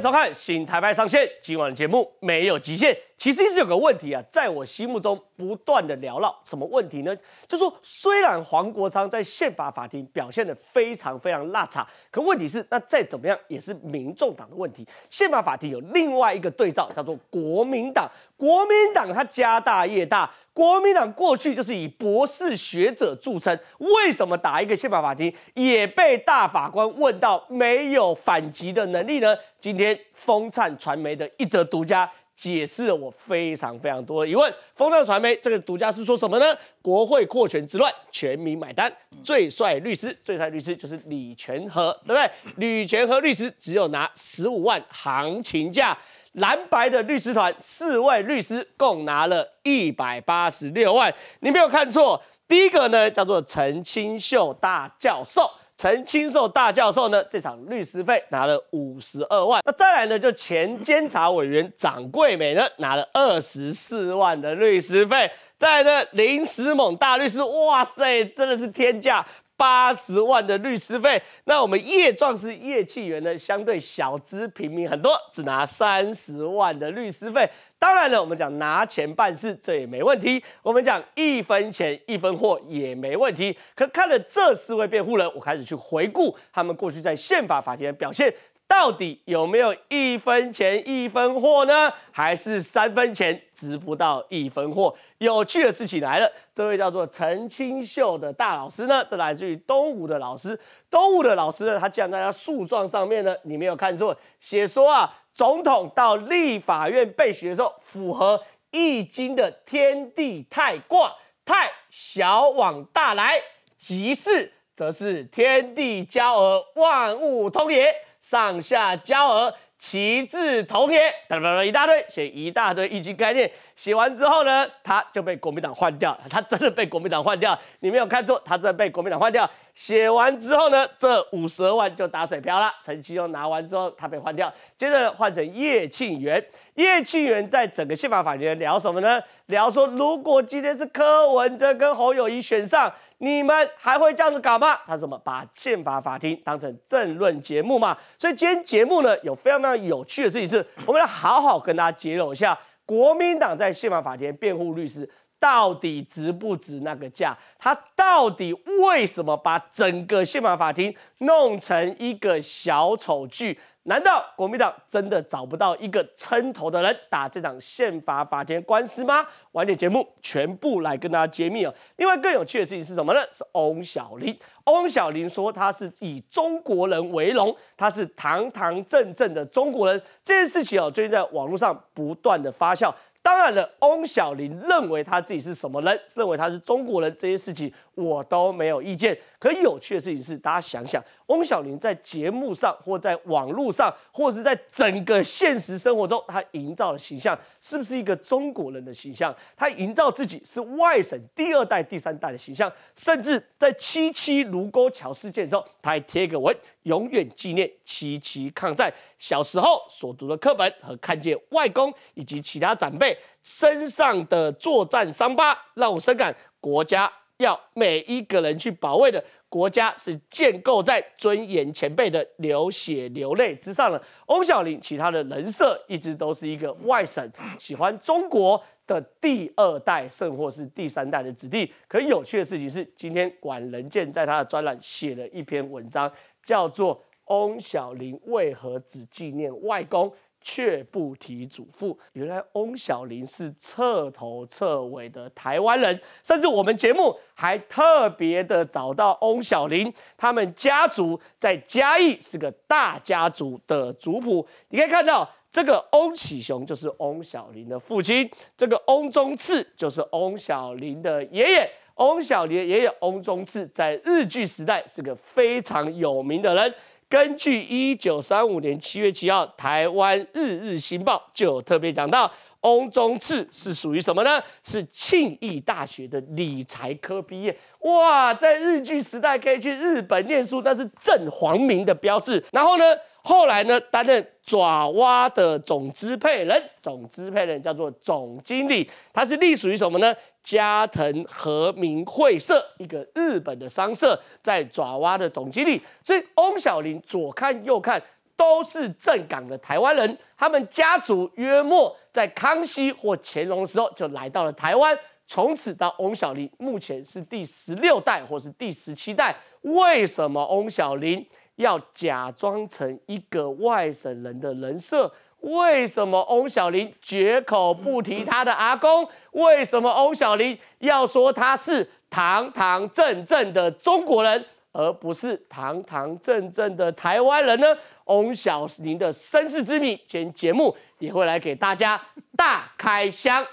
收看新台牌上线，今晚的节目没有极限。其实一直有个问题啊，在我心目中不断的缭绕。什么问题呢？就说虽然黄国昌在宪法法庭表现的非常非常落差，可问题是，那再怎么样也是民众党的问题。宪法法庭有另外一个对照，叫做国民党。国民党他家大业大。国民党过去就是以博士学者著称，为什么打一个宪法法庭也被大法官问到没有反击的能力呢？今天风灿传媒的一则独家解释了我非常非常多的疑问。风灿传媒这个独家是说什么呢？国会扩权之乱，全民买单，最帅律师，最帅律师就是李全和，对不对？李全和律师只有拿十五万行情价。蓝白的律师团四位律师共拿了一百八十六万，你没有看错。第一个呢叫做陈清秀大教授，陈清秀大教授呢这场律师费拿了五十二万。那再来呢就前监察委员张桂美呢拿了二十四万的律师费。再来呢林时猛大律师，哇塞，真的是天价。八十万的律师费，那我们叶壮士叶启元呢，相对小资平民很多，只拿三十万的律师费。当然了，我们讲拿钱办事这也没问题，我们讲一分钱一分货也没问题。可看了这四位辩护人，我开始去回顾他们过去在宪法法庭的表现。到底有没有一分钱一分货呢？还是三分钱值不到一分货？有趣的事情来了，这位叫做陈清秀的大老师呢，这来自于东吴的老师。东吴的老师呢，他竟然在诉状上面呢，你没有看错，写说啊，总统到立法院被询的时候，符合《易经》的天地太卦，太小往大来吉事，则是天地交而万物通也。上下交额，旗帜同也，哒哒哒，一大堆写一大堆易经概念，写完之后呢，他就被国民党换掉，他真的被国民党换掉，你没有看错，他真的被国民党换掉。写完之后呢，这五十万就打水漂了，陈其中拿完之后他被换掉，接着换成叶庆元，叶庆元在整个宪法法庭聊什么呢？聊说如果今天是柯文哲跟侯友谊选上。你们还会这样子搞吗？他怎么把宪法法庭当成政论节目嘛？所以今天节目呢，有非常非常有趣的事情，是我们要好好跟大家揭露一下。国民党在宪法法庭辩护律师。到底值不值那个价？他到底为什么把整个宪法法庭弄成一个小丑剧？难道国民党真的找不到一个撑头的人打这场宪法法庭官司吗？晚点节目全部来跟大家揭秘哦。另外更有趣的事情是什么呢？是翁小林，翁小林说他是以中国人为荣，他是堂堂正正的中国人。这件事情哦，最近在网络上不断的发酵。当然了，翁小林认为他自己是什么人？认为他是中国人，这些事情。我都没有意见。可有趣的事情是，大家想想，翁小玲在节目上、或在网络上，或是在整个现实生活中，她营造的形象，是不是一个中国人的形象？她营造自己是外省第二代、第三代的形象，甚至在七七卢沟桥事件的时候，她还贴个文，永远纪念七七抗战。小时候所读的课本和看见外公以及其他长辈身上的作战伤疤，让我深感国家。要每一个人去保卫的国家是建构在尊严前辈的流血流泪之上了。翁小玲，其他的人设一直都是一个外省 喜欢中国的第二代甚或是第三代的子弟。可有趣的事情是，今天管仁健在他的专栏写了一篇文章，叫做《翁小玲为何只纪念外公》。却不提祖父，原来翁小林是彻头彻尾的台湾人，甚至我们节目还特别的找到翁小林，他们家族在嘉义是个大家族的族谱，你可以看到这个翁启雄就是翁小林的父亲，这个翁忠次就是翁小林的爷爷，翁小林爷爷翁忠次在日据时代是个非常有名的人。根据一九三五年七月七号《台湾日日新报》就有特别讲到，翁中次是属于什么呢？是庆义大学的理财科毕业。哇，在日据时代可以去日本念书，那是正皇名的标志。然后呢，后来呢担任爪哇的总支配人，总支配人叫做总经理，他是隶属于什么呢？加藤和民会社，一个日本的商社，在爪哇的总经理。所以翁小林左看右看都是正港的台湾人，他们家族约莫在康熙或乾隆的时候就来到了台湾，从此到翁小林目前是第十六代或是第十七代。为什么翁小林要假装成一个外省人的人设？为什么翁小玲绝口不提他的阿公？为什么翁小玲要说他是堂堂正正的中国人，而不是堂堂正正的台湾人呢？翁小玲的身世之谜，今天节目也会来给大家大开箱、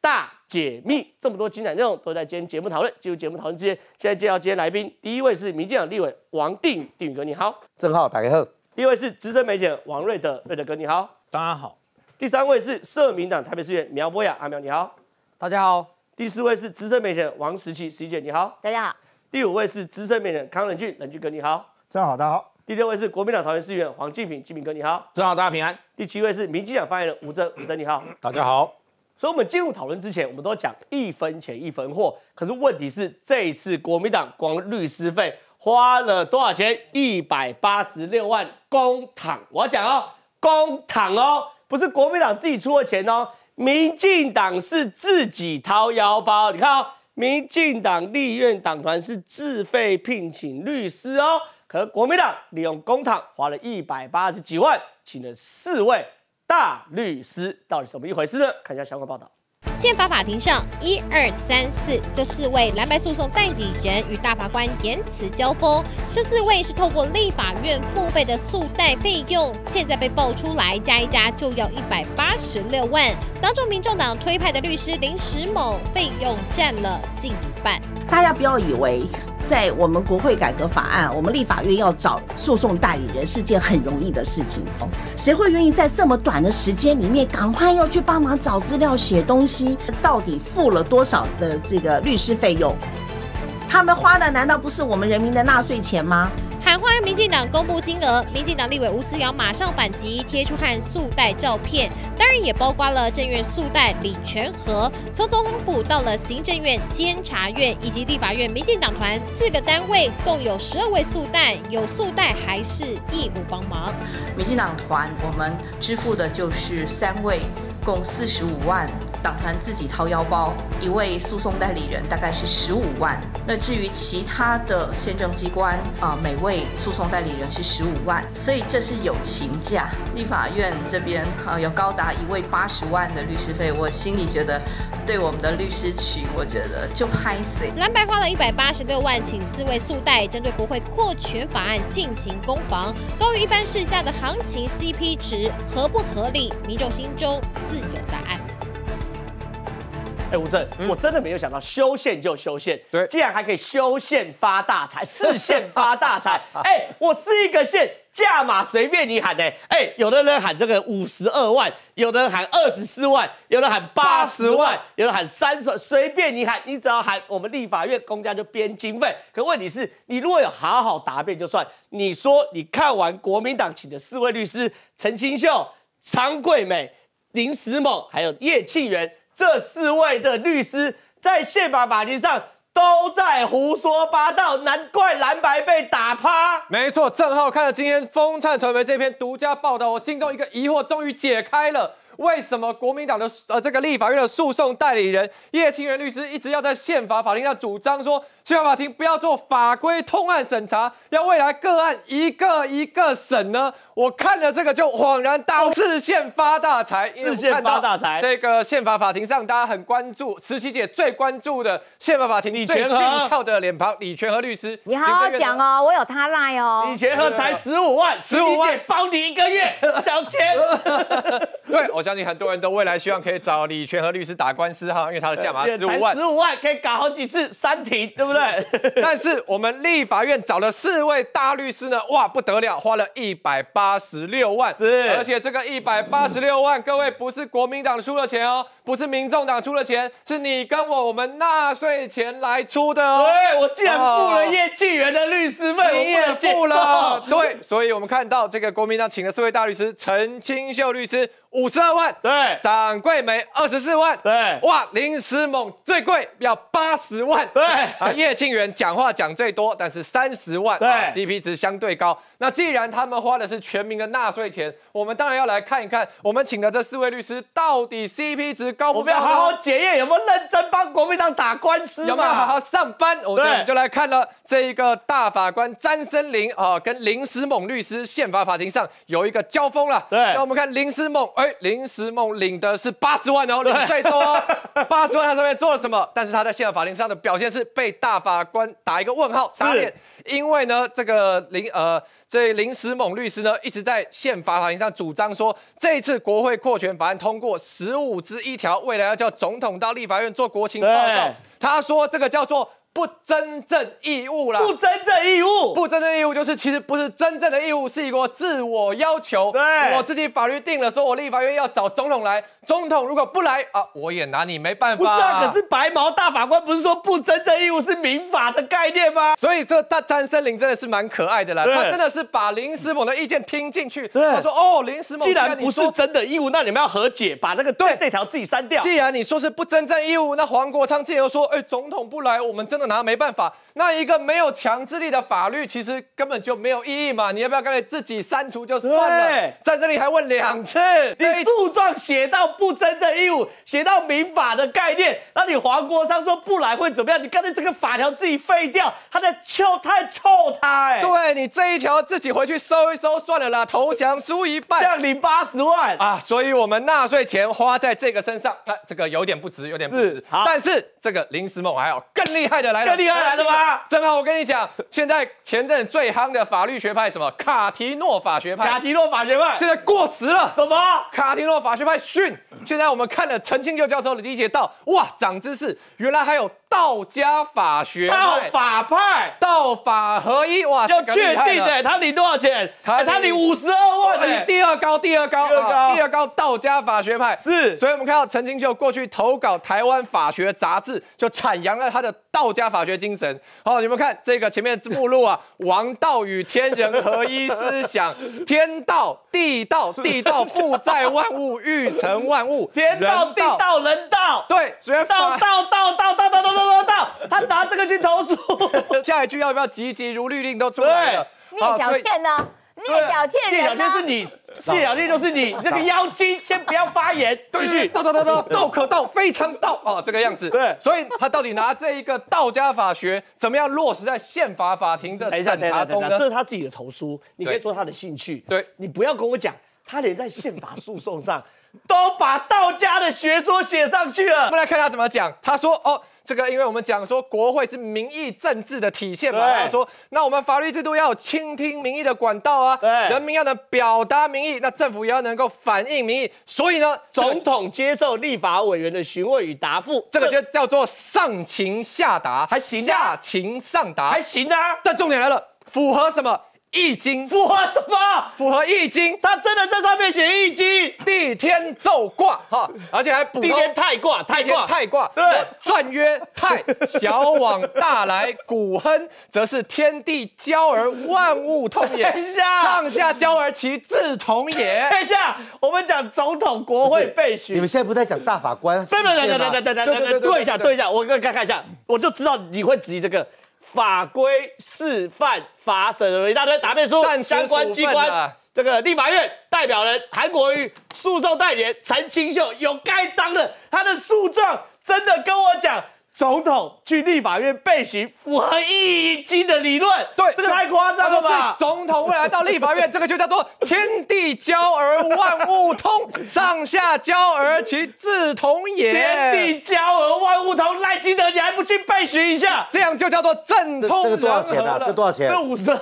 大解密。这么多精彩内容都在今天节目讨论。进入节目讨论之前，在介绍今天来宾。第一位是民进党立委王定定宇哥你好。郑浩，打家后。第一位是资深媒体王瑞德，瑞德哥你好。大家好，第三位是社民党台北市议员苗博雅，阿苗你好。大家好。第四位是资深媒体人王石奇，石姐你好。大家好。第五位是资深媒体人康仁俊，仁俊哥你好。真好，大家好。第六位是国民党桃园市议员黄敬平，敬平哥你好。真好，大家平安。第七位是民进党发言人吴峥，吴峥你好。大家好。所以我们进入讨论之前，我们都讲一分钱一分货。可是问题是，这一次国民党光律师费花了多少钱？一百八十六万公帑，我讲哦。公帑哦，不是国民党自己出的钱哦，民进党是自己掏腰包。你看哦，民进党立院党团是自费聘请律师哦，可国民党利用公帑花了一百八十几万，请了四位大律师，到底什么一回事呢？看一下相关报道。宪法法庭上，一二三四这四位蓝白诉讼代理人与大法官言辞交锋。这四位是透过立法院付费的诉代费用，现在被爆出来，加一加就要一百八十六万。当中，民众党推派的律师林时某费用占了近一半。大家不要以为，在我们国会改革法案，我们立法院要找诉讼代理人是件很容易的事情哦。谁会愿意在这么短的时间里面，赶快要去帮忙找资料、写东西？到底付了多少的这个律师费用？他们花的难道不是我们人民的纳税钱吗？喊话民进党公布金额，民进党立委吴思瑶马上反击，贴出和素带照片，当然也包括了政院素带李全和，从总统府到了行政院、监察院以及立法院，民进党团四个单位共有十二位素带，有素带还是义务帮忙？民进党团我们支付的就是三位。共四十五万，党团自己掏腰包，一位诉讼代理人大概是十五万。那至于其他的宪政机关啊，每位诉讼代理人是十五万，所以这是友情价。立法院这边啊，有高达一位八十万的律师费，我心里觉得，对我们的律师群，我觉得就嗨死。蓝白花了一百八十六万，请四位速代针对国会扩权法案进行攻防，高于一般市价的行情 CP 值合不合理？民众心中。有答案。哎，吴正，我真的没有想到，修宪就修宪，对，竟然还可以修宪发大财，四宪发大财。哎，我是一个县。价码随便你喊哎。哎，有的人喊这个五十二万，有的人喊二十四万，有的喊八十万，有人喊三十，随便你喊，你只要喊，我们立法院公家就编经费。可问题是，你如果有好好答辩就算。你说你看完国民党请的四位律师，陈清秀、常桂美。林时某还有叶庆元这四位的律师在宪法法庭上都在胡说八道，难怪蓝白被打趴。没错，正好看了今天风灿传媒这篇独家报道，我心中一个疑惑终于解开了。为什么国民党的呃这个立法院的诉讼代理人叶清源律师一直要在宪法法庭上主张说，宪法法庭不要做法规通案审查，要未来个案一个一个审呢？我看了这个就恍然大悟，视线发大财，视线发大财。这个宪法法庭上大家很关注，十七姐最关注的宪法法庭，李全和。俊俏的脸庞，李全和律师，你好好讲哦，我有他赖哦。李全和才十五万，十五万包你一个月小钱。对，我。相信很多人都未来希望可以找李全和律师打官司哈，因为他的价码十五万，十五万可以搞好几次三庭，对不对？但是我们立法院找了四位大律师呢，哇，不得了，花了一百八十六万，是，而且这个一百八十六万，各位不是国民党出的钱哦。不是民众党出的钱，是你跟我们纳税钱来出的哦。对，我竟然付了叶庆元的律师费，你也付了。对，所以我们看到这个国民党请了四位大律师：陈清秀律师五十二万，对；张桂梅二十四万，对；哇，林思猛最贵要八十万，对。啊，叶庆元讲话讲最多，但是三十万，对。CP 值相对高。那既然他们花的是全民的纳税钱，我们当然要来看一看，我们请的这四位律师到底 CP 值。我们要好好检验有没有认真帮国民党打官司，有没有好好上班。我们就来看了这一个大法官詹森林啊，跟林时猛律师宪法法庭上有一个交锋了。对，那我们看林时猛，哎，林时猛领的是八十万哦，领最多 八十万，他上面做了什么？但是他在宪法法庭上的表现是被大法官打一个问号，打脸，因为呢，这个林呃。这林时猛律师呢，一直在宪法法庭上主张说，这一次国会扩权法案通过十五之一条，未来要叫总统到立法院做国情报告。他说，这个叫做不真正义务了，不真正义务，不真正义务就是其实不是真正的义务，是一个自我要求，对，我自己法律定了，说我立法院要找总统来。总统如果不来啊，我也拿你没办法。不是，啊，可是白毛大法官不是说不真正义务是民法的概念吗？所以说，大参森林真的是蛮可爱的啦，他真的是把林时猛的意见听进去。他说哦，林时猛既然不是真的义务，那你们要和解，把那个对这条自己删掉。既然你说是不真正义务，那黄国昌既然说哎，总统不来，我们真的拿没办法。那一个没有强制力的法律，其实根本就没有意义嘛。你要不要干脆自己删除就算了？在这里还问两次，你诉状写到。不真正义务写到民法的概念，那你黄国上说不来会怎么样？你干脆这个法条自己废掉，他在臭太臭他哎！对你这一条自己回去收一收算了啦，投降输一半，这样领八十万啊！所以我们纳税钱花在这个身上，啊、这个有点不值，有点不值。但是这个临时梦还有更厉害的来了，更厉害来了吗？正好我跟你讲，现在前阵最夯的法律学派什么卡提诺法学派，卡提诺法学派现在过时了，什么卡提诺法学派逊？现在我们看了陈庆佑教授的理解，到哇，长知识，原来还有。道家法学派，法派，道法合一，哇，要确定的，他领多少钱？他领五十二万，他第二高，第二高，第二高，第二高，道家法学派是。所以，我们看到陈清秀过去投稿台湾法学杂志，就阐扬了他的道家法学精神。好，你们看这个前面目录啊，王道与天人合一思想，天道、地道、地道，富在万物，育成万物，天道、地道、人道，对，所以道道道道道道道。到道到，他拿这个去投诉，下一句要不要急急如律令都出来了？聂小倩呢？聂小倩，聂小倩是你，聂小倩就是你这个妖精，先不要发言，继续。道道道道道可道，非常道哦，这个样子。对，所以他到底拿这一个道家法学怎么样落实在宪法法庭的审查中呢？这是他自己的投诉，你可以说他的兴趣。对，你不要跟我讲，他连在宪法诉讼上。都把道家的学说写上去了。我们来看他怎么讲。他说：“哦，这个，因为我们讲说国会是民意政治的体现嘛。说那我们法律制度要有倾听民意的管道啊。人民要能表达民意，那政府也要能够反映民意。所以呢，总统接受立法委员的询问与答复，这个就叫做上情下达，还行。下情上达，还行啊。但重点来了，符合什么？”易经符合什么？符合易经，他真的在上面写易经，地天奏卦哈，而且还补天太卦、太卦、太卦，对，传曰太小往大来，古亨，则是天地交而万物通也，上下交而其志同也。等一下，我们讲总统、国会备书，你们现在不在讲大法官？等等等等等等等等，坐一下，坐一下，我跟看一下，我就知道你会质疑这个。法规示范法审一大堆答辩书，相关机关这个立法院代表人韩国瑜诉讼代理人陈清秀有盖章的，他的诉状真的跟我讲。总统去立法院背行符合《易经》的理论，对，这个太夸张了。总统未来到立法院，这个就叫做天地交而万物通，上下交而其志同也。天地交而万物通，赖基德，你还不去背行一下？这样就叫做正通。这个多少啊？这多少钱？这五十二，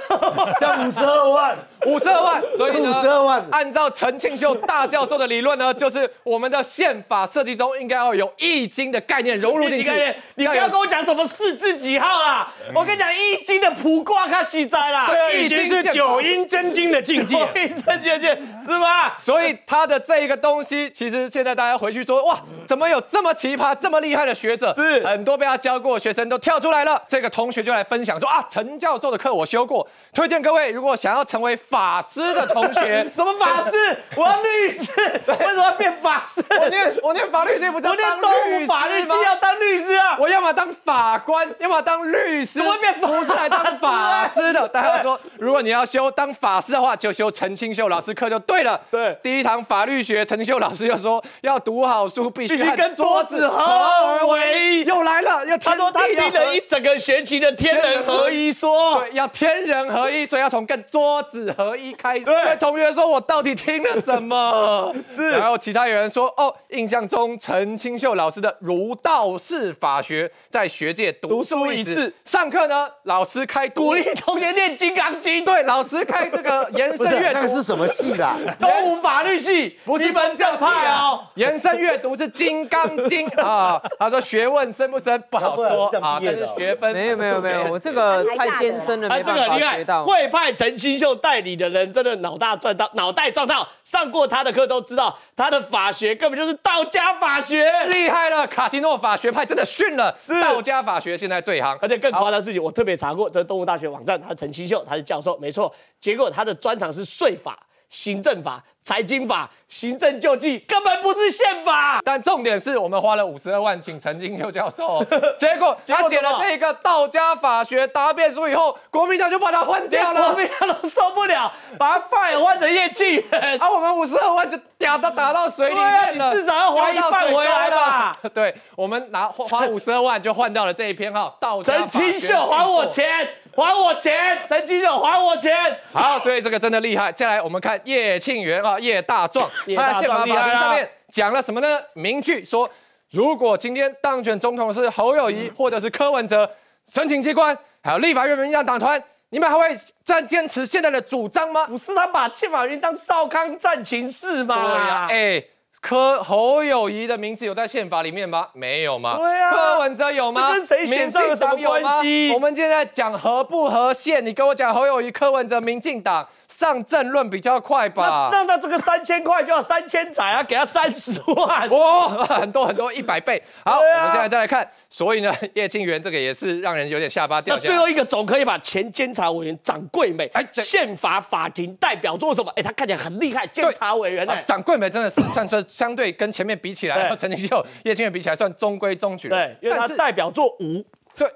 这五十二万，五十二万。所以呢，五十二万。按照陈庆秀大教授的理论呢，就是我们的宪法设计中应该要有《易经》的概念融入进去。你不要跟我讲什么四字几号啦！我跟你讲，易经》的普卦他洗斋了，这已经是九阴真经的境界。九阴真经是吧？所以他的这一个东西，其实现在大家回去说，哇，怎么有这么奇葩、这么厉害的学者？是很多被他教过的学生都跳出来了。这个同学就来分享说啊，陈教授的课我修过，推荐各位如果想要成为法师的同学，什么法师？我要律师，为什么要变法师？我念我念法律系，不念东吴法律系要当律师啊。我要么当法官，要么当律师。我变佛是来当法师的。大 家说，如果你要修当法师的话，就修陈清秀老师课就对了。对。第一堂法律学，陈清秀老师又说要读好书，必须跟桌子合而为一。又来了，要他说他听了一整个学期的天人合一说。对，要天人合一，所以要从跟桌子合一开始。对，同学说我到底听了什么？是。然后其他有人说，哦，印象中陈清秀老师的儒道释法。学在学界读书一次，上课呢，老师开鼓励同学念《金刚经》，对，老师开这个延伸阅读是什么系的？东吴法律系，不是门正派哦。延伸阅读是《金刚经》啊，他说学问深不深不好说啊，这是学分。没有没有没有，我这个太艰深了，这个很厉害。会派陈新秀代理的人，真的脑大撞到脑袋撞到，上过他的课都知道，他的法学根本就是道家法学，厉害了，卡提诺法学派真的训。道家法学现在最行，而且更夸张的事情，我特别查过，这动物大学网站，他陈清秀，他是教授，没错，结果他的专长是税法。行政法、财经法、行政救济根本不是宪法。但重点是我们花了五十二万请陈金佑教授，结果他写了这个《道家法学答辩书》以后，国民党就把他换掉了，国民党都受不了，把 fire 换成叶继元，而我们五十二万就打到打到水里面了。至少要还一半回来吧？对，我们拿花五十二万就换掉了这一篇哈，《道家法秀还我钱。还我钱，陈吉有还我钱。好，所以这个真的厉害。接下来，我们看叶庆元啊，叶大壮，他在宪法法庭上面讲了什么呢？名句说，如果今天当选总统是侯友谊 或者是柯文哲，申请机关还有立法院民进党团，你们还会再坚持现在的主张吗？不是他把宪法云当少康战情是吗？对呀，哎。柯侯友谊的名字有在宪法里面吗？没有吗？对啊，柯文哲有吗？跟谁选上有什么关系？我们现在讲合不合宪？你跟我讲侯友谊、柯文哲、民进党。上政论比较快吧？那那这个三千块就要三千载啊！给他三十万哦，很多很多一百倍。好，我们现在再来看，所以呢，叶庆元这个也是让人有点下巴掉。那最后一个总可以把前监察委员长桂美，哎，宪法法庭代表作什么？哎，他看起来很厉害，监察委员啊。张桂美真的是 算是相对跟前面比起来，陈廷秀、叶庆元比起来算中规中矩的。对，因为他代表作无。对，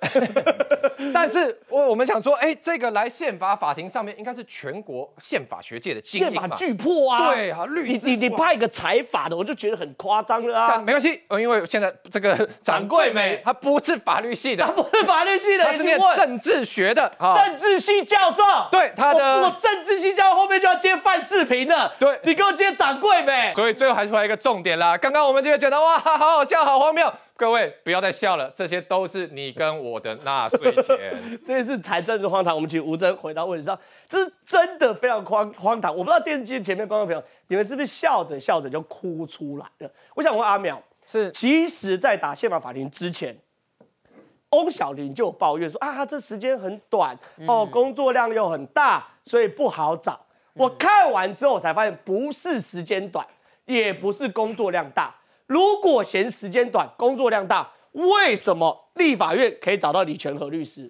但是我我们想说，哎，这个来宪法法庭上面，应该是全国宪法学界的宪法巨破啊。对啊，你你你派个财法的，我就觉得很夸张了啊。但没关系，因为现在这个掌柜美，他不是法律系的，他不是法律系的，他是念政治学的，政治系教授。对他的，我政治系教授后面就要接范世平了。对，你给我接掌柜美。所以最后还是回来一个重点啦，刚刚我们就会觉得哇，好好笑，好荒谬。各位不要再笑了，这些都是你跟我的纳税钱。这是才真是荒唐。我们请吴征回到问题上，这是真的非常荒荒唐。我不知道电视机前面观众朋友，你们是不是笑着笑着就哭出来了？我想问阿淼，是，其实在打宪法法庭之前，翁小玲就抱怨说啊，这时间很短哦，工作量又很大，所以不好找。我看完之后才发现，不是时间短，也不是工作量大。如果嫌时间短、工作量大，为什么立法院可以找到李全和律师，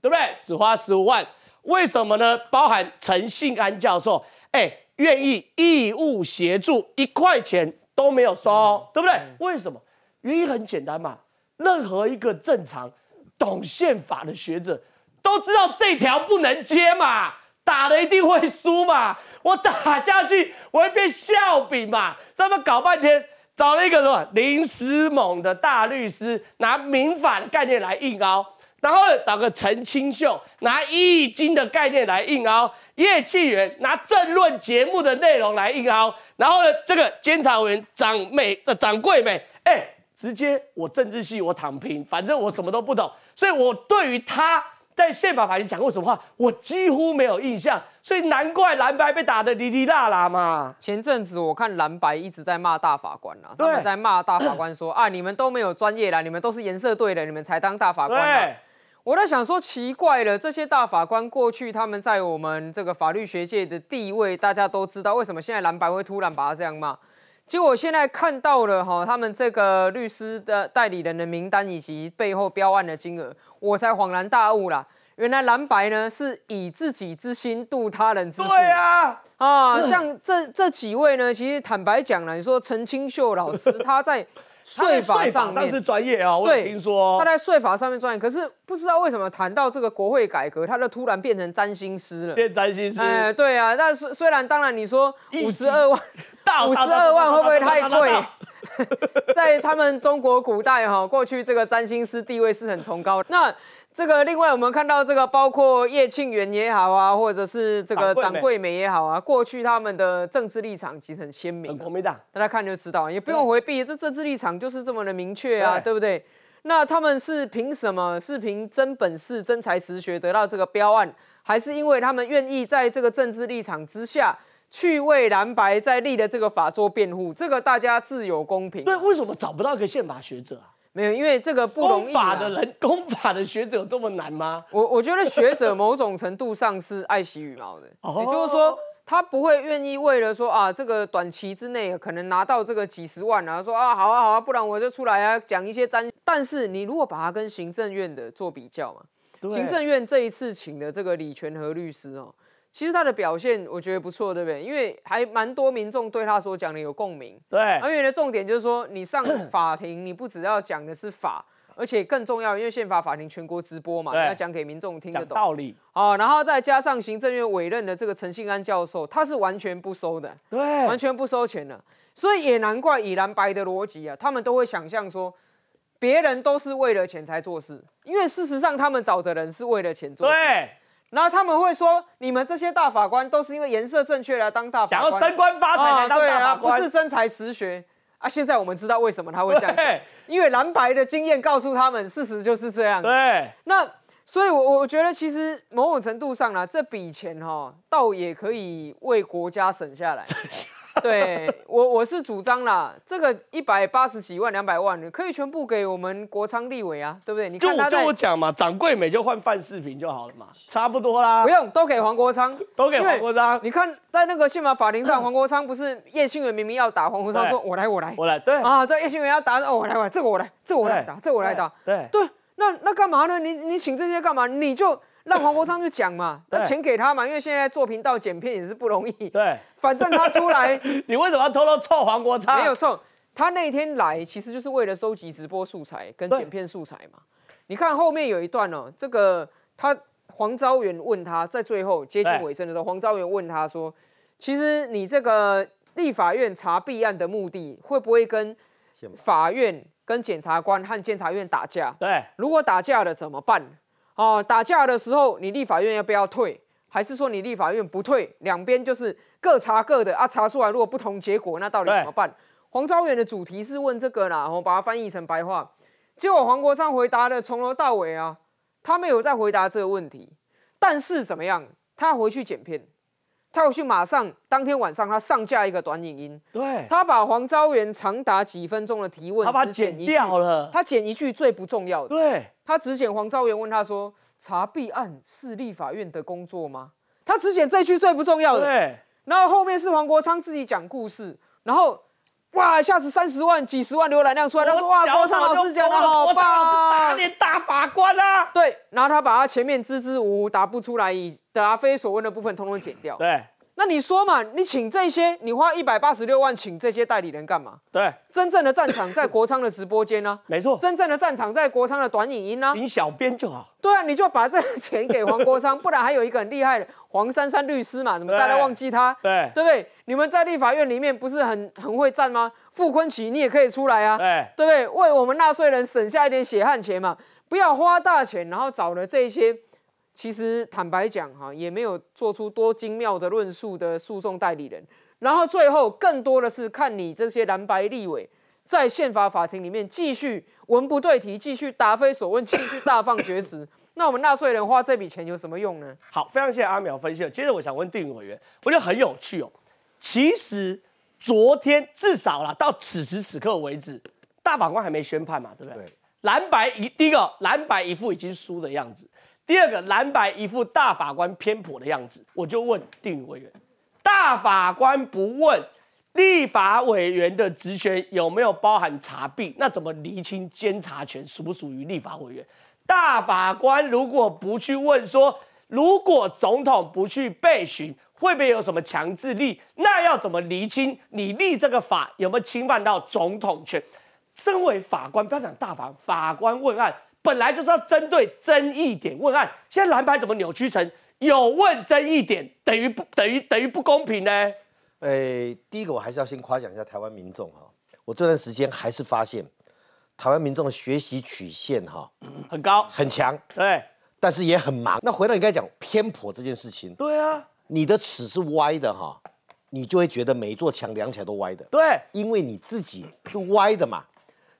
对不对？只花十五万，为什么呢？包含陈信安教授，哎，愿意义务协助，一块钱都没有收，对不对？为什么？原因很简单嘛，任何一个正常懂宪法的学者都知道这条不能接嘛，打了一定会输嘛，我打下去我会变笑柄嘛，这么搞半天。找了一个什么林时猛的大律师，拿民法的概念来硬凹；然后找个陈清秀，拿易经的概念来硬凹；叶庆元拿政论节目的内容来硬凹；然后呢，这个监察委员长美呃长桂美，哎，直接我政治系我躺平，反正我什么都不懂，所以我对于他在宪法法庭讲过什么话，我几乎没有印象。所以难怪蓝白被打的哩哩啦啦嘛。前阵子我看蓝白一直在骂大法官啦，他们在骂大法官说：“ 啊，你们都没有专业啦，你们都是颜色队的，你们才当大法官。”对，我在想说奇怪了，这些大法官过去他们在我们这个法律学界的地位，大家都知道，为什么现在蓝白会突然把他这样骂？结果现在看到了哈，他们这个律师的代理人的名单以及背后标案的金额，我才恍然大悟了。原来蓝白呢是以自己之心度他人之对啊啊！像这这几位呢，其实坦白讲呢，你说陈清秀老师他在税法上面是专业啊，我听说他在税法上面专业，可是不知道为什么谈到这个国会改革，他就突然变成占星师了，变占星师？哎，对啊。那虽然当然，你说五十二万，五十二万会不会太贵？在他们中国古代哈，过去这个占星师地位是很崇高。那这个另外，我们看到这个包括叶庆元也好啊，或者是这个掌柜美也好啊，过去他们的政治立场其实很鲜明，大家看就知道，也不用回避，这政治立场就是这么的明确啊，对不对？那他们是凭什么？是凭真本事、真才实学得到这个标案，还是因为他们愿意在这个政治立场之下去为蓝白在立的这个法做辩护？这个大家自有公平。对，为什么找不到一个宪法学者啊？没有，因为这个不容易。法的人，公法的学者这么难吗？我我觉得学者某种程度上是爱惜羽毛的，也就是说他不会愿意为了说啊，这个短期之内可能拿到这个几十万啊，说啊好啊好啊，不然我就出来啊讲一些沾。但是你如果把他跟行政院的做比较嘛，行政院这一次请的这个李全和律师哦。其实他的表现我觉得不错，对不对？因为还蛮多民众对他所讲的有共鸣。对。而且的重点就是说，你上法庭，你不只要讲的是法，而且更重要，因为宪法法庭全国直播嘛，要讲给民众听得懂道理。哦。然后再加上行政院委任的这个陈信安教授，他是完全不收的，对，完全不收钱的。所以也难怪以蓝白的逻辑啊，他们都会想象说，别人都是为了钱才做事，因为事实上他们找的人是为了钱做。对。然后他们会说：“你们这些大法官都是因为颜色正确来当大法官，想要升官发财才当大法官，不是真才实学。”啊！现在我们知道为什么他会这样，因为蓝白的经验告诉他们，事实就是这样。对，那所以，我我觉得其实某种程度上呢，这笔钱哈，倒也可以为国家省下来。对我我是主张啦，这个一百八十几万两百万，你可以全部给我们国昌立委啊，对不对？你就跟我讲嘛，掌柜美就换范世平就好了嘛，差不多啦。不用，都给黄国昌，都给黄国昌。你看在那个宪法法庭上，黄国昌不是叶新元明明要打黄国昌，说我来我来，我来对啊，这叶新元要打哦，我来我这个我来，这我来打，这我来打。对对，那那干嘛呢？你你请这些干嘛？你就。让黄国昌去讲嘛，那钱给他嘛，因为现在做频道剪片也是不容易。对，反正他出来。你为什么要偷偷凑黄国昌？没有凑，他那天来其实就是为了收集直播素材跟剪片素材嘛。你看后面有一段哦，这个他黄昭元问他在最后接近尾声的时候，黄昭元问他说：“其实你这个立法院查弊案的目的，会不会跟法院、跟检察官和监察院打架？”对，如果打架了怎么办？哦，打架的时候，你立法院要不要退？还是说你立法院不退？两边就是各查各的啊，查出来如果不同结果，那到底怎么办？黄昭远的主题是问这个啦，我把它翻译成白话。结果黄国昌回答的从头到尾啊，他没有在回答这个问题，但是怎么样？他回去剪片。他回去马上，当天晚上他上架一个短影音，对，他把黄昭元长达几分钟的提问，他把他剪掉了，他剪一句最不重要的，对，他只剪黄昭元问他说：“查弊案是立法院的工作吗？”他只剪这句最不重要的，对，然后后面是黄国昌自己讲故事，然后。哇！一下子三十万、几十万浏览量出来，他说：“哇，郭昌老师讲的好棒啊！”打脸大法官啊！对，然后他把他前面支支吾吾答不出来、答非所问的部分，通通剪掉。对。那你说嘛？你请这些，你花一百八十六万请这些代理人干嘛？对，真正的战场在国昌的直播间呢。没错，真正的战场在国昌的短影音呢。请小编就好。对啊，你就把这钱给黄国昌，不然还有一个很厉害的黄珊珊律师嘛，怎么大家忘记他？对，对不对？你们在立法院里面不是很很会战吗？傅昆萁，你也可以出来啊，对不对？为我们纳税人省下一点血汗钱嘛，不要花大钱，然后找了这些。其实坦白讲，哈，也没有做出多精妙的论述的诉讼代理人。然后最后更多的是看你这些蓝白立委在宪法法庭里面继续文不对题，继续答非所问，继续大放厥词。那我们纳税人花这笔钱有什么用呢？好，非常谢谢阿淼分析。接着我想问定委员，我觉得很有趣哦。其实昨天至少了到此时此刻为止，大法官还没宣判嘛，对不对？对。蓝白一第一个蓝白一副已经输的样子。第二个蓝白一副大法官偏颇的样子，我就问定宇委员，大法官不问立法委员的职权有没有包含查弊，那怎么厘清监察权属不属于立法委员？大法官如果不去问说，如果总统不去被询，会不会有什么强制力？那要怎么厘清你立这个法有没有侵犯到总统权？身为法官，不要讲大法，法官问案。本来就是要针对争议点问案，现在蓝牌怎么扭曲成有问争议点等于不等于等于不公平呢？诶，第一个我还是要先夸奖一下台湾民众哈，我这段时间还是发现台湾民众的学习曲线哈很高很强，对，但是也很忙。那回到你该讲偏颇这件事情，对啊，你的尺是歪的哈，你就会觉得每一座墙量起来都歪的，对，因为你自己是歪的嘛，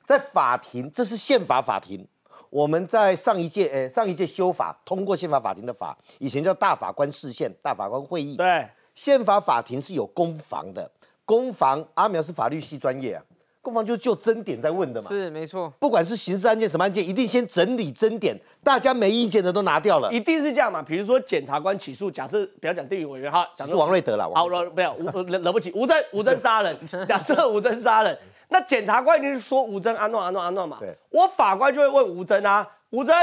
在法庭这是宪法法庭。我们在上一届，哎，上一届修法通过宪法法庭的法，以前叫大法官视线、大法官会议。对，宪法法庭是有攻防的，攻防阿苗是法律系专业啊。供方就就真点在问的嘛，是没错。不管是刑事案件什么案件，一定先整理真点，大家没意见的都拿掉了，一定是这样嘛。比如说检察官起诉，假设不要讲定宇委员哈，假设 王瑞德了。好，了不要吴惹不起吴真吴真杀人，假设吴真杀人，那检察官定是说吴真阿诺阿诺阿诺嘛，对，我法官就会问吴真啊，吴真。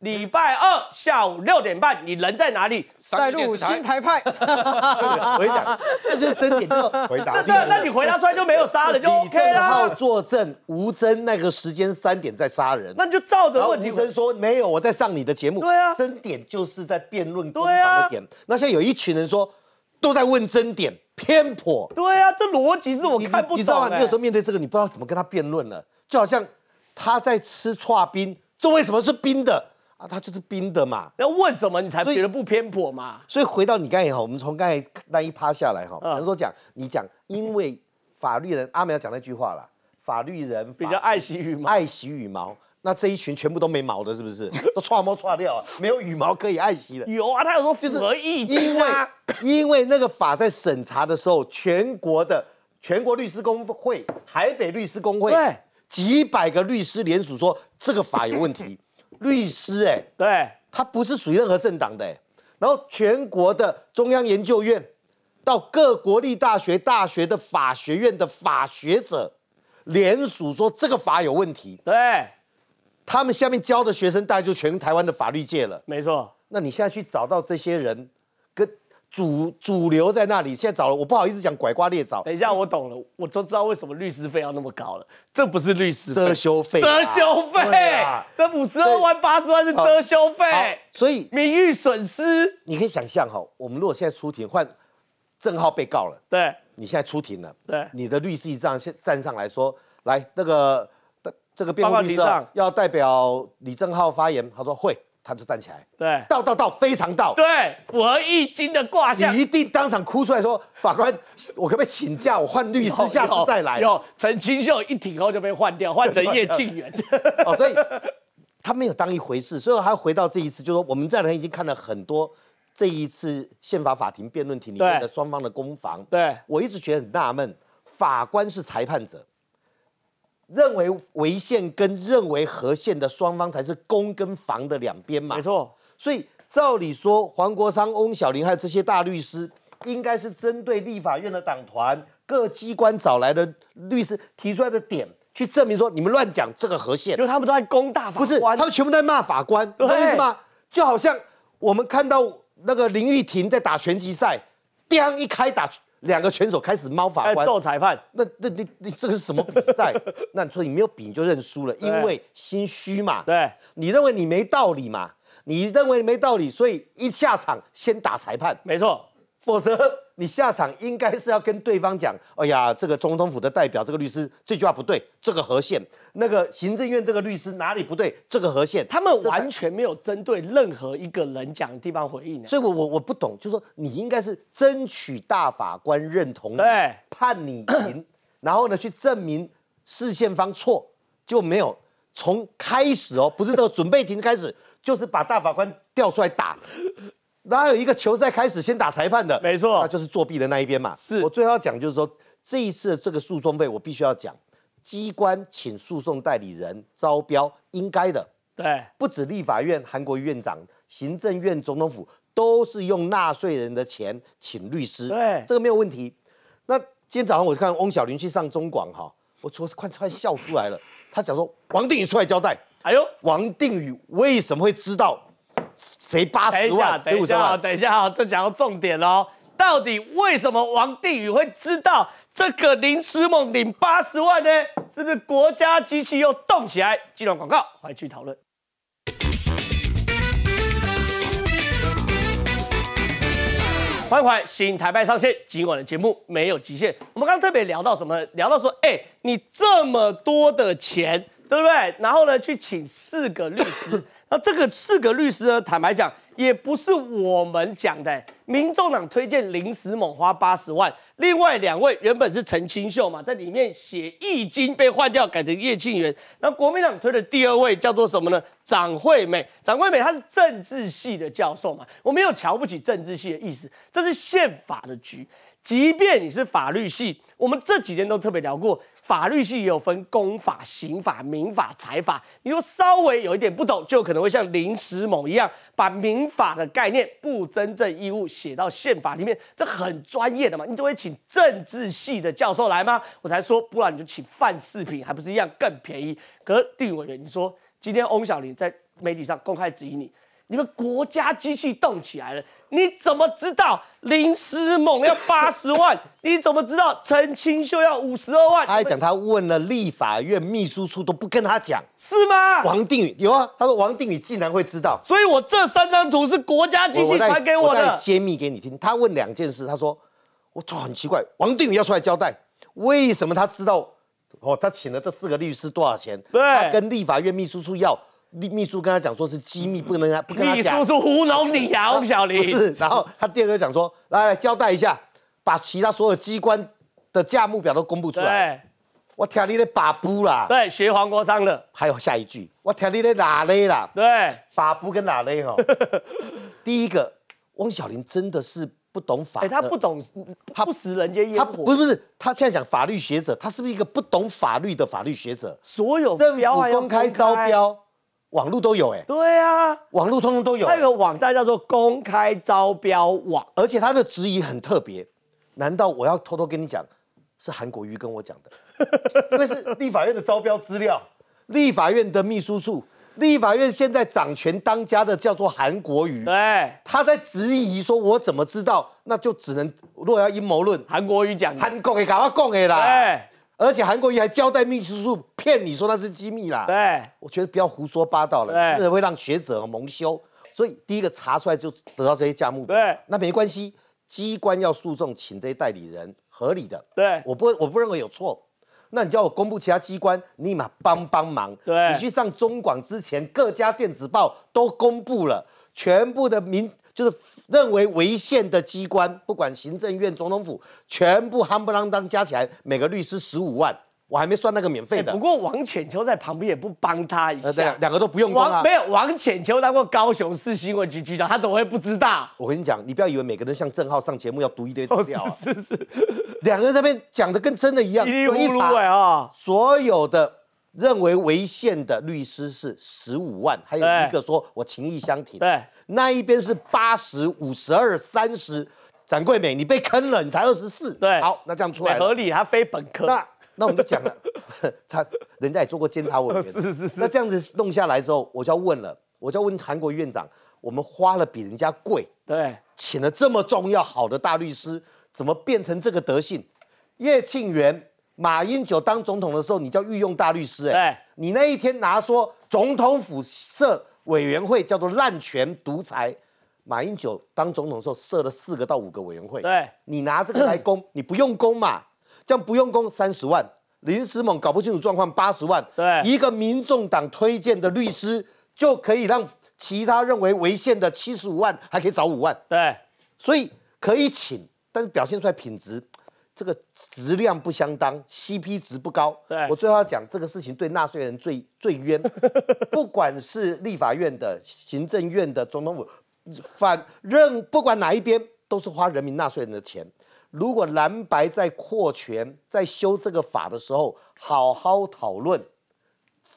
礼拜二下午六点半，你人在哪里？在路新台派。回答，这就是真点就回答。那那你回答出来就没有杀人就 OK 了。李正浩作证，吴征那个时间三点在杀人。那就照着问题。吴真说没有，我在上你的节目。对啊，真点就是在辩论攻防的点。那现在有一群人说，都在问真点偏颇。对啊，这逻辑是我看不懂。你知道吗？有时候面对这个，你不知道怎么跟他辩论了，就好像他在吃跨冰，这为什么是冰的？啊，他就是冰的嘛。要问什么你才觉得不偏颇嘛。所以回到你刚才哈，我们从刚才那一趴下来哈，很多讲你讲，因为法律人阿美要讲那句话啦，法律人比较爱惜羽毛，爱惜羽毛。那这一群全部都没毛的，是不是？都唰毛唰掉啊，没有羽毛可以爱惜的。有啊，他有时候就是合议庭因为那个法在审查的时候，全国的全国律师工会、台北律师工会，对，几百个律师联署说这个法有问题。律师，哎，对，他不是属于任何政党的，然后全国的中央研究院，到各国立大学、大学的法学院的法学者，联署说这个法有问题。对，他们下面教的学生，大概就全台湾的法律界了。没错，那你现在去找到这些人。主主流在那里，现在找了我不好意思讲拐瓜裂枣。等一下，我懂了，我都知道为什么律师费要那么高了。这不是律师，遮羞费，遮羞费，这五十二万八十万是遮羞费，所以名誉损失。你可以想象哈，我们如果现在出庭换郑浩被告了，对，你现在出庭了，对，你的律师一上先站上来说，来那个这个辩护律师要代表李正浩发言，他说会。他就站起来，对，倒倒倒，非常倒，对，符合易经的卦象，你一定当场哭出来说，法官，我可不可以请假，我换律师下次再来？有陈清秀一挺后就被换掉，换成叶静元。哦，所以他没有当一回事，所以他回到这一次就说，我们在天已经看了很多这一次宪法法庭辩论庭里面的双方的攻防。对我一直觉得很纳闷，法官是裁判者。认为违宪跟认为合宪的双方才是攻跟防的两边嘛？没错。所以照理说，黄国昌、翁小玲还有这些大律师，应该是针对立法院的党团各机关找来的律师提出来的点，去证明说你们乱讲这个和宪。因为他们都在攻大法官，不是？他们全部在骂法官，懂我意思吗？就好像我们看到那个林玉婷在打拳击赛，叮一开打。两个拳手开始猫法官做裁判，那那你你这个是什么比赛？那所以你没有比你就认输了，因为心虚嘛。对，你认为你没道理嘛？你认为没道理，所以一下场先打裁判。没错，否则。你下场应该是要跟对方讲，哎呀，这个总统府的代表，这个律师这句话不对，这个和线，那个行政院这个律师哪里不对，这个和线，他们完全没有针对任何一个人讲地方回应。所以，我我我不懂，就是说你应该是争取大法官认同，判你赢，然后呢去证明事宪方错，就没有从开始哦，不是个准备庭开始，就是把大法官调出来打。哪有一个球赛开始先打裁判的？没错，那就是作弊的那一边嘛。是我最后要讲，就是说这一次这个诉讼费，我必须要讲，机关请诉讼代理人招标应该的。对，不止立法院、韩国院长、行政院、总统府都是用纳税人的钱请律师。对，这个没有问题。那今天早上我就看翁小林去上中广哈，我出快快笑出来了。他讲说王定宇出来交代，哎呦，王定宇为什么会知道？谁八十万？等一下，等一下，等一下，哈，这讲到重点喽。到底为什么王定宇会知道这个林思梦领八十万呢？是不是国家机器又动起来？这段广告，回去讨论。欢迎欢迎，新台派上线。今晚的节目没有极限。我们刚刚特别聊到什么？聊到说，哎，你这么多的钱，对不对？然后呢，去请四个律师。那这个四个律师呢？坦白讲，也不是我们讲的。民众党推荐林时猛花八十万，另外两位原本是陈清秀嘛，在里面写易经被换掉，改成叶庆元。那国民党推的第二位叫做什么呢？张惠美。张惠美她是政治系的教授嘛？我没有瞧不起政治系的意思，这是宪法的局。即便你是法律系，我们这几天都特别聊过。法律系有分公法、刑法、民法、财法，你说稍微有一点不懂，就可能会像林时某一样，把民法的概念不真正义务写到宪法里面，这很专业的嘛？你就会请政治系的教授来吗？我才说，不然你就请范世平，还不是一样更便宜？可是丁委员，你说今天翁小玲在媒体上公开质疑你。你们国家机器动起来了，你怎么知道林思猛要八十万？你怎么知道陈清秀要五十二万？他还讲，他问了立法院秘书处都不跟他讲，是吗？王定宇有啊，他说王定宇竟然会知道，所以我这三张图是国家机器传给我的。我揭秘给你听。他问两件事，他说我就很奇怪，王定宇要出来交代，为什么他知道？哦，他请了这四个律师多少钱？对，他跟立法院秘书处要。秘秘书跟他讲说是机密不能不跟他讲，秘书是糊弄你呀，汪小林。是，然后他第二个讲说，来来交代一下，把其他所有机关的价目表都公布出来。我听你的把布啦。对，学黄国昌的。还有下一句，我听你的哪类啦？对，把布跟哪类哦？第一个，汪小林真的是不懂法。哎，他不懂，他不识人间烟火。不是不是，他现在讲法律学者，他是不是一个不懂法律的法律学者？所有政府公开招标。网路都有哎，对啊，网路通通都有。那有个网站叫做公开招标网，而且他的质疑很特别。难道我要偷偷跟你讲，是韩国瑜跟我讲的？因为是立法院的招标资料，立法院的秘书处，立法院现在掌权当家的叫做韩国瑜。对，他在质疑说，我怎么知道？那就只能若要阴谋论，韩国瑜讲的。韩国瑜讲我讲的啦。而且韩国瑜还交代秘书处骗你说那是机密啦，对，我觉得不要胡说八道了，真会让学者蒙羞。所以第一个查出来就得到这些价目，对，那没关系，机关要诉讼请这些代理人，合理的，对，我不我不认为有错。那你叫我公布其他机关，立马帮帮忙，对，你去上中广之前，各家电子报都公布了全部的民就是认为违宪的机关，不管行政院、总统府，全部夯不啷当加起来，每个律师十五万，我还没算那个免费的。不过王浅秋在旁边也不帮他一下，两个都不用帮。没有，王浅秋当过高雄市新闻局局长，他怎么会不知道？我跟你讲，你不要以为每个人像郑浩上节目要读一堆资料，是是是，两个人那边讲的跟真的一样，稀里糊涂啊，所有的。认为违宪的律师是十五万，还有一个说我情意相挺，对，那一边是八十五十二三十，展桂美你被坑了，你才二十四，对，好，那这样出来合理，他非本科，那那我们就讲了，他人家也做过监察委员，是是是，那这样子弄下来之后，我就要问了，我就要问韩国院长，我们花了比人家贵，对，请了这么重要好的大律师，怎么变成这个德性？叶庆元。马英九当总统的时候，你叫御用大律师哎，你那一天拿说总统府设委员会叫做滥权独裁。马英九当总统的时候设了四个到五个委员会，对，你拿这个来攻，你不用攻嘛，这样不用攻三十万，林时猛搞不清楚状况八十万，对，一个民众党推荐的律师就可以让其他认为违宪的七十五万还可以找五万，对，所以可以请，但是表现出来品质。这个质量不相当，CP 值不高。我最后讲这个事情对纳税人最最冤，不管是立法院的、行政院的、总统府反任，不管哪一边，都是花人民纳税人的钱。如果蓝白在扩权、在修这个法的时候，好好讨论，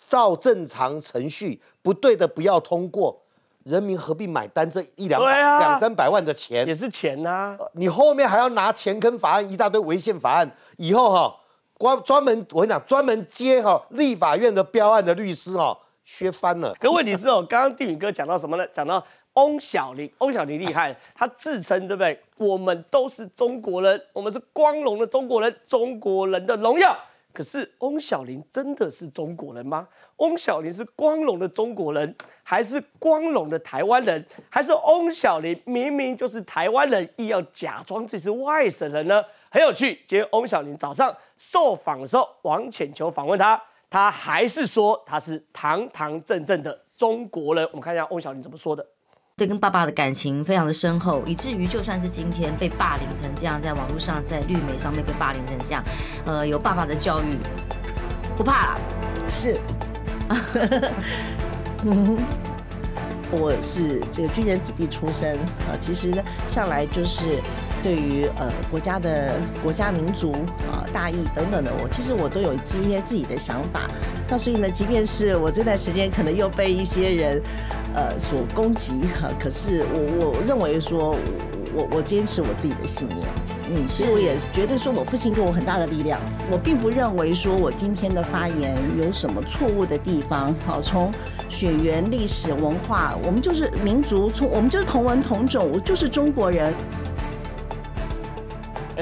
照正常程序，不对的不要通过。人民何必买单这一两两三百万的钱也是钱啊！你后面还要拿钱坑法案，一大堆违宪法案，以后哈，专专门我跟你讲，专门接哈立法院的标案的律师哈，削翻了。可问题是哦，刚刚定宇哥讲到什么呢？讲到翁小玲，翁小玲厉害，他 自称对不对？我们都是中国人，我们是光荣的中国人，中国人的荣耀。可是翁小林真的是中国人吗？翁小林是光荣的中国人，还是光荣的台湾人？还是翁小林明明就是台湾人，亦要假装自己是外省人呢？很有趣。今天翁小林早上受访的时候，王浅秋访问他，他还是说他是堂堂正正的中国人。我们看一下翁小林怎么说的。对，跟爸爸的感情非常的深厚，以至于就算是今天被霸凌成这样，在网络上，在绿媒上面被霸凌成这样，呃，有爸爸的教育不怕，是，嗯，我是这个军人子弟出身啊，其实呢，上来就是。对于呃国家的国家民族啊大义等等的，我其实我都有一些自己的想法。那所以呢，即便是我这段时间可能又被一些人呃所攻击哈，可是我我认为说，我我坚持我自己的信念。嗯，所以我也觉得说我父亲给我很大的力量。我并不认为说我今天的发言有什么错误的地方。好，从血缘、历史文化，我们就是民族，从我们就是同文同种，我就是中国人。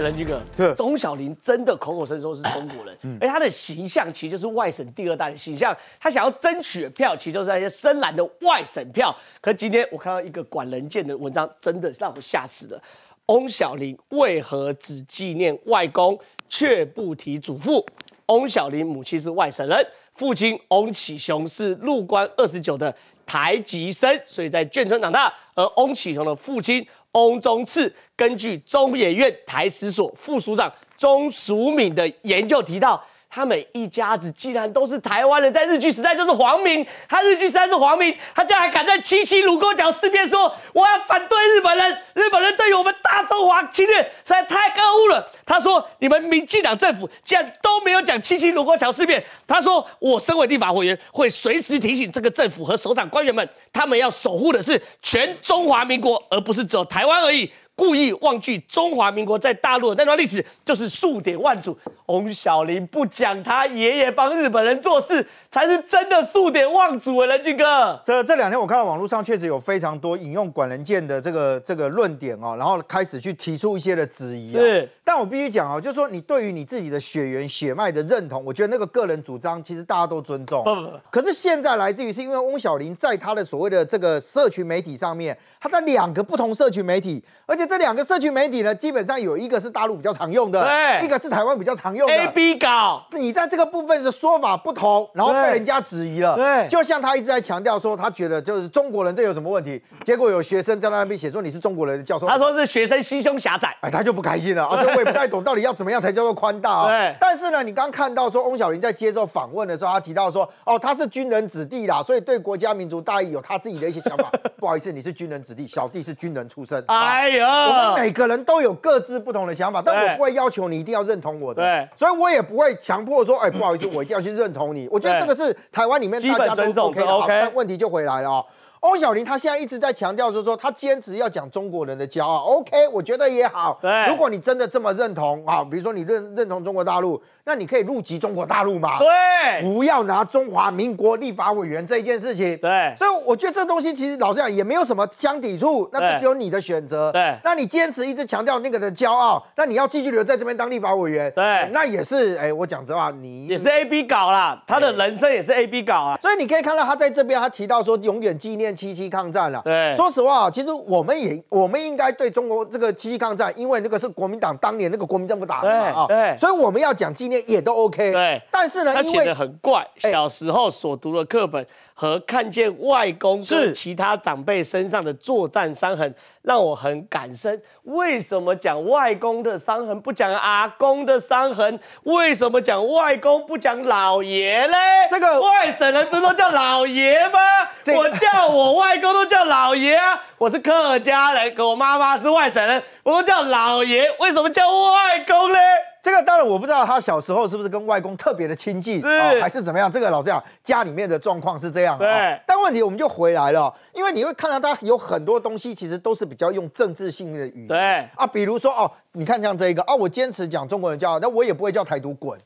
人几哥，翁小林真的口口声声是中国人，而他的形象其实就是外省第二代的形象。他想要争取的票，其实就是那些深蓝的外省票。可今天我看到一个管人见的文章，真的让我吓死了。翁小林为何只纪念外公，却不提祖父？翁小林母亲是外省人，父亲翁启雄是入关二十九的台籍生，所以在眷村长大。而翁启雄的父亲。翁宗次根据中研院台史所副所长钟淑敏的研究提到。他们一家子既然都是台湾人，在日据时代就是皇民。他日据时代是皇民，他竟然还敢在七七卢沟桥事变说我要反对日本人，日本人对于我们大中华侵略实在太可恶了。他说，你们民进党政府竟然都没有讲七七卢沟桥事变。他说，我身为立法委员，会随时提醒这个政府和首长官员们，他们要守护的是全中华民国，而不是只有台湾而已。故意忘记中华民国在大陆的那段历史，就是数典忘祖。洪小玲不讲他爷爷帮日本人做事。才是真的数典忘祖啊，仁俊哥！这这两天我看到网络上确实有非常多引用管仁健的这个这个论点哦，然后开始去提出一些的质疑。是，但我必须讲啊，就是说你对于你自己的血缘血脉的认同，我觉得那个个人主张其实大家都尊重。不不不。可是现在来自于是因为翁小林在他的所谓的这个社群媒体上面，他在两个不同社群媒体，而且这两个社群媒体呢，基本上有一个是大陆比较常用的，对，一个是台湾比较常用的。A B 稿，你在这个部分的说法不同，然后。被人家质疑了，对，就像他一直在强调说，他觉得就是中国人这有什么问题？结果有学生在那边写说你是中国人，的教授，他说是学生心胸狭窄，哎，他就不开心了。啊，且我也不太懂到底要怎么样才叫做宽大啊。对，但是呢，你刚看到说翁小玲在接受访问的时候，他提到说，哦，他是军人子弟啦，所以对国家民族大义有他自己的一些想法。不好意思，你是军人子弟，小弟是军人出身。哎呦，我们每个人都有各自不同的想法，但我不会要求你一定要认同我的，对，所以我也不会强迫说，哎，不好意思，我一定要去认同你。我觉得。这这个是台湾里面基本尊重，OK，但问题就回来了。啊、欧小林他现在一直在强调，就是说他坚持要讲中国人的骄傲。OK，我觉得也好。对，如果你真的这么认同啊，比如说你认认同中国大陆，那你可以入籍中国大陆嘛。对，不要拿中华民国立法委员这一件事情。对，所以我觉得这东西其实老实讲也没有什么相抵触，那只有你的选择。对，那你坚持一直强调那个人骄傲，那你要继续留在这边当立法委员。对，那也是，哎，我讲实话，你也是 AB 搞啦，他的人生也是 AB 搞啊。所以你可以看到他在这边，他提到说永远纪念。七七抗战了，对，说实话，其实我们也我们应该对中国这个七七抗战，因为那个是国民党当年那个国民政府打的嘛啊，对，所以我们要讲纪念也都 OK，对。但是呢，他写的很怪，小时候所读的课本。和看见外公是其他长辈身上的作战伤痕，让我很感生。为什么讲外公的伤痕不讲阿公的伤痕？为什么讲外公不讲老爷嘞？这个外省人不都叫老爷吗？我叫我外公都叫老爷啊。我是客家人，可我妈妈是外省人，我都叫老爷，为什么叫外公嘞？这个当然我不知道他小时候是不是跟外公特别的亲近啊，还是怎么样？这个老实讲，家里面的状况是这样。对，但问题我们就回来了，因为你会看到他有很多东西，其实都是比较用政治性的语言。对啊，比如说哦，你看像这一个啊，我坚持讲中国人叫，那我也不会叫台独滚。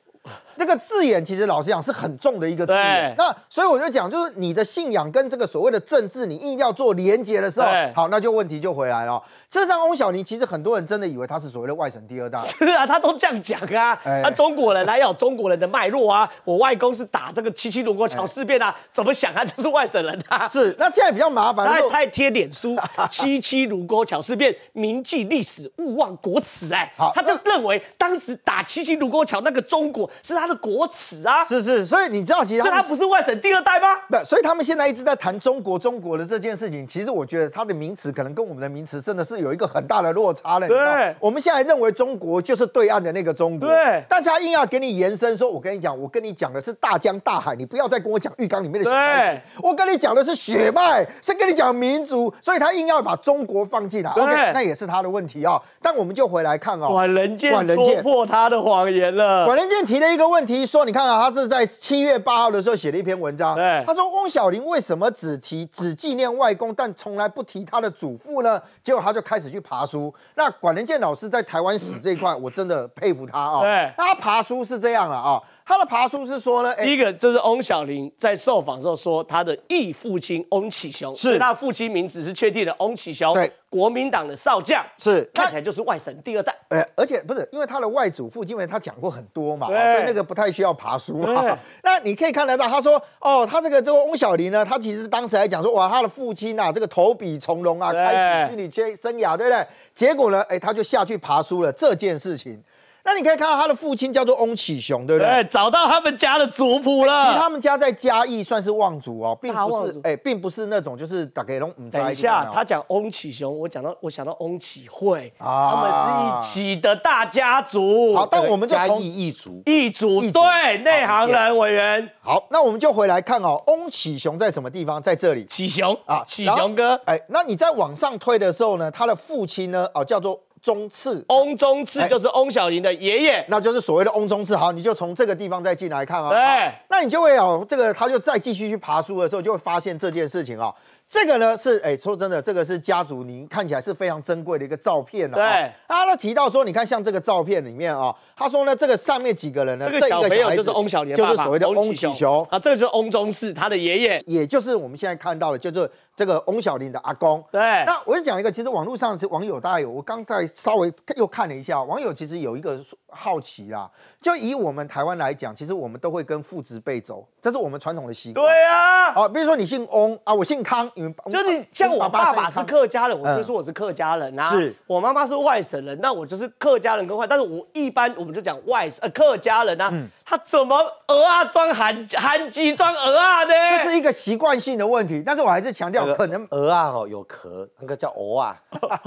这个字眼其实老实讲是很重的一个字眼，那所以我就讲，就是你的信仰跟这个所谓的政治，你一定要做连结的时候，好，那就问题就回来了。这张翁小宁，其实很多人真的以为他是所谓的外省第二大，是啊，他都这样讲啊，啊中国人来咬中国人的脉络啊，我外公是打这个七七卢沟桥事变啊，怎么想他就是外省人啊？是，那现在比较麻烦，他太贴脸书七七卢沟桥事变，铭记历史，勿忘国耻，哎，好，他就认为当时打七七卢沟桥那个中国是他。国耻啊！是是，所以你知道，其实他不是外省第二代吗？不，所以他们现在一直在谈中国中国的这件事情，其实我觉得他的名词可能跟我们的名词真的是有一个很大的落差了。对，我们现在认为中国就是对岸的那个中国，对，但他硬要给你延伸说，我跟你讲，我跟你讲的是大江大海，你不要再跟我讲浴缸里面的孩子，我跟你讲的是血脉，是跟你讲民族，所以他硬要把中国放进来，OK，那也是他的问题啊。但我们就回来看啊，管人间，管人剑破他的谎言了。管人间提了一个问。问题说，你看到他是在七月八号的时候写了一篇文章，对，他说翁小玲为什么只提只纪念外公，但从来不提他的祖父呢？结果他就开始去爬书。那管仁健老师在台湾史这一块，我真的佩服他啊！他爬书是这样了啊。他的爬书是说呢，第一个就是翁小玲在受访时候说他的义父亲翁启雄，是那父亲名字是确定的，翁启雄，对，国民党的少将，是看起来就是外省第二代，呃，而且不是因为他的外祖父，因为他讲过很多嘛，所以那个不太需要爬书。那你可以看得到，他说哦，他这个这个翁小玲呢，他其实当时还讲说，哇，他的父亲啊，这个投笔从戎啊，开始军旅生生涯，对不对？结果呢，哎，他就下去爬书了这件事情。那你可以看到他的父亲叫做翁启雄，对不对？找到他们家的族谱了。其实他们家在嘉义算是望族哦，并不是哎，并不是那种就是大概龙五。等一下，他讲翁启雄，我讲到我想到翁启惠，他们是一起的大家族。好，但我们就嘉义一族，一族对内行人委员。好，那我们就回来看哦，翁启雄在什么地方？在这里。启雄啊，启雄哥。哎，那你在往上推的时候呢，他的父亲呢？哦，叫做。中翁中次就是翁小玲的爷爷，那就是所谓的翁中次。好，你就从这个地方再进来看啊。对，那你就会哦，这个他就再继续去爬书的时候，就会发现这件事情啊。这个呢是哎，说真的，这个是家族您看起来是非常珍贵的一个照片了。对，家都提到说，你看像这个照片里面啊，他说呢，这个上面几个人呢，这个小朋友就是翁小玲，就是所谓的翁启雄啊，这个就是翁中士他的爷爷，也就是我们现在看到的叫做。这个翁小林的阿公，对。那我就讲一个，其实网络上是网友，大家有我刚才稍微又看了一下，网友其实有一个好奇啦。就以我们台湾来讲，其实我们都会跟父子辈走，这是我们传统的习惯。对啊，好，比如说你姓翁啊，我姓康，你们就你像我爸爸是客家人，我就说我是客家人啊。是。我妈妈是外省人，那我就是客家人跟外，但是我一般我们就讲外呃客家人啊。他怎么鹅啊？装韩韩鸡装鹅啊呢？这是一个习惯性的问题，但是我还是强调，可能鹅啊哦有壳，那个叫鹅啊。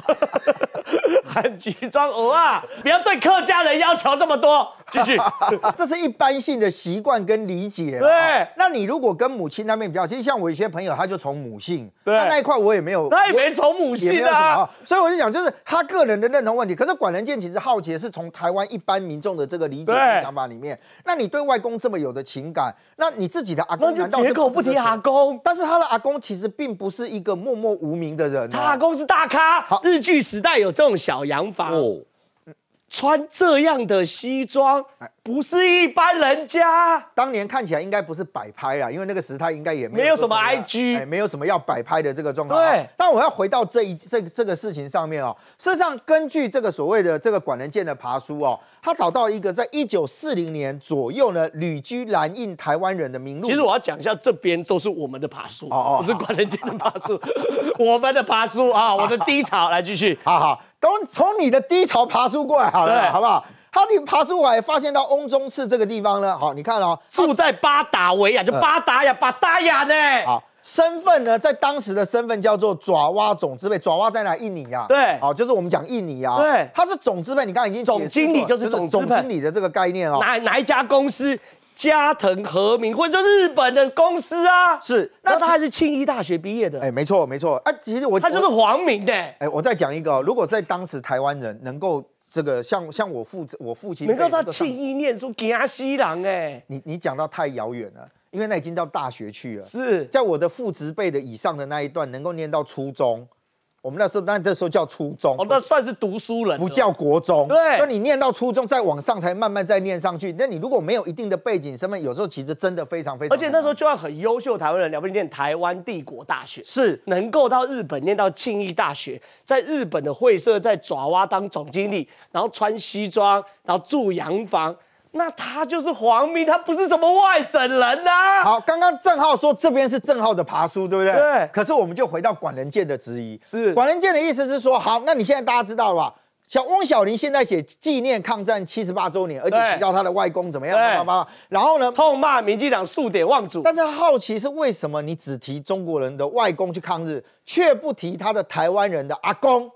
韩鸡装鹅啊，不要对客家人要求这么多。继续，这是一般性的习惯跟理解。对，那你如果跟母亲那边比较，其实像我一些朋友，他就从母姓，他那一块我也没有，他也没从母姓的啊。所以我就讲，就是他个人的认同问题。可是管仁健其实好奇是从台湾一般民众的这个理解想法里面，那。那你对外公这么有的情感，那你自己的阿公难道是绝口不提阿公？但是他的阿公其实并不是一个默默无名的人，他阿公是大咖，日剧时代有这种小洋房。穿这样的西装，不是一般人家。当年看起来应该不是摆拍啦，因为那个时代应该也没有什么 IG，没有什么要摆拍的这个状况。对。但我要回到这一这这个事情上面哦。事实上，根据这个所谓的这个管仁健的爬书哦，他找到一个在一九四零年左右呢旅居南印台湾人的名录。其实我要讲一下，这边都是我们的爬书哦，不是管仁健的爬书，我们的爬书啊，我的低潮来继续。好好。从从你的低潮爬出过来好了，好不好？他你爬出来发现到翁中次这个地方呢，好，你看哦，住在巴达维亚，就巴达呀，巴达亚呢。好，身份呢，在当时的身份叫做爪哇总支配。爪哇在哪？印尼呀？对，好，就是我们讲印尼呀。对，他是总支配，你刚刚已经总经理就是总经理的这个概念哦。哪哪一家公司？加藤和明，或者日本的公司啊，是，那他还是庆一大学毕业的，哎，没错，没错，啊，其实我他就是黄明，哎，哎，我再讲一个，如果在当时台湾人能够这个像像我父我父亲能够到庆一念书，惊死人，哎，你你讲到太遥远了，因为那已经到大学去了，是在我的父职辈的以上的那一段能够念到初中。我们那时候，那那时候叫初中，那算是读书人，不叫国中。对，以你念到初中，再往上才慢慢再念上去。那你如果没有一定的背景，身份，有时候其实真的非常非常。而且那时候就要很优秀，台湾人了不起，念台湾帝国大学，是能够到日本念到庆义大学，在日本的会社在爪哇当总经理，然后穿西装，然后住洋房。那他就是黄明，他不是什么外省人呐。好，刚刚郑浩说这边是郑浩的爬书，对不对？对。可是我们就回到管仁健的质疑。是。管仁健的意思是说，好，那你现在大家知道了吧？小翁小林现在写纪念抗战七十八周年，而且提到他的外公怎么样，爸爸然后呢痛骂民进党数典忘祖。但是好奇是为什么你只提中国人的外公去抗日，却不提他的台湾人的阿公？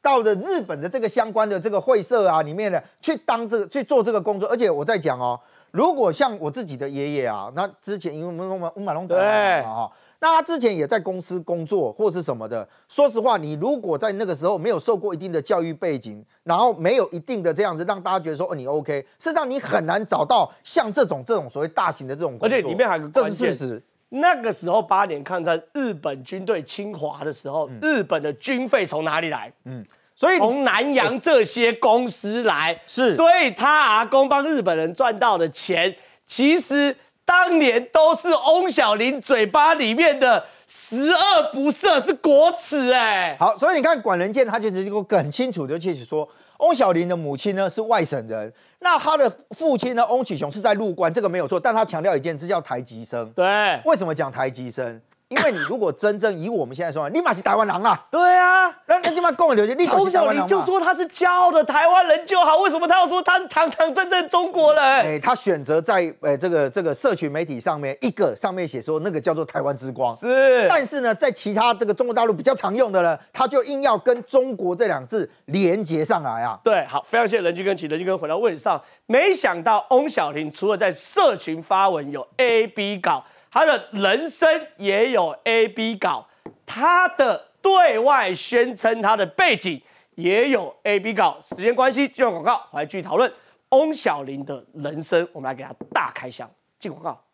到了日本的这个相关的这个会社啊，里面呢，去当这个去做这个工作，而且我在讲哦，如果像我自己的爷爷啊，那之前因为乌马龙打我嘛哈，那他之前也在公司工作或是什么的。说实话，你如果在那个时候没有受过一定的教育背景，然后没有一定的这样子让大家觉得说哦你 OK，事实上你很难找到像这种这种所谓大型的这种工作，而且里面还这是事实。那个时候，八年抗战，日本军队侵华的时候，日本的军费从哪里来？嗯，所以从南洋这些公司来，是，所以他阿公帮日本人赚到的钱，其实当年都是翁小林嘴巴里面的十恶不赦，是国耻哎。好，所以你看管仁健，他就能够很清楚的解释说。翁小玲的母亲呢是外省人，那他的父亲呢翁启雄是在入关，这个没有错，但他强调一件，事叫台籍生。对，为什么讲台籍生？因为你如果真正以我们现在说法，立马是台湾狼啊。对啊，那那他妈公然就立，翁小你就说他是骄傲的台湾人就好，为什么他要说他是堂堂正正中国人？哎，他选择在呃这个这个社群媒体上面一个上面写说那个叫做台湾之光是，但是呢，在其他这个中国大陆比较常用的呢，他就硬要跟中国这两字连接上来啊。对，好，非常谢谢任峻根，请任峻根回到问上，没想到翁小玲除了在社群发文有 A B 稿。他的人生也有 A、B 稿，他的对外宣称他的背景也有 A、B 稿。时间关系，进入广告，来继续讨论翁小玲的人生，我们来给他大开箱。进广告。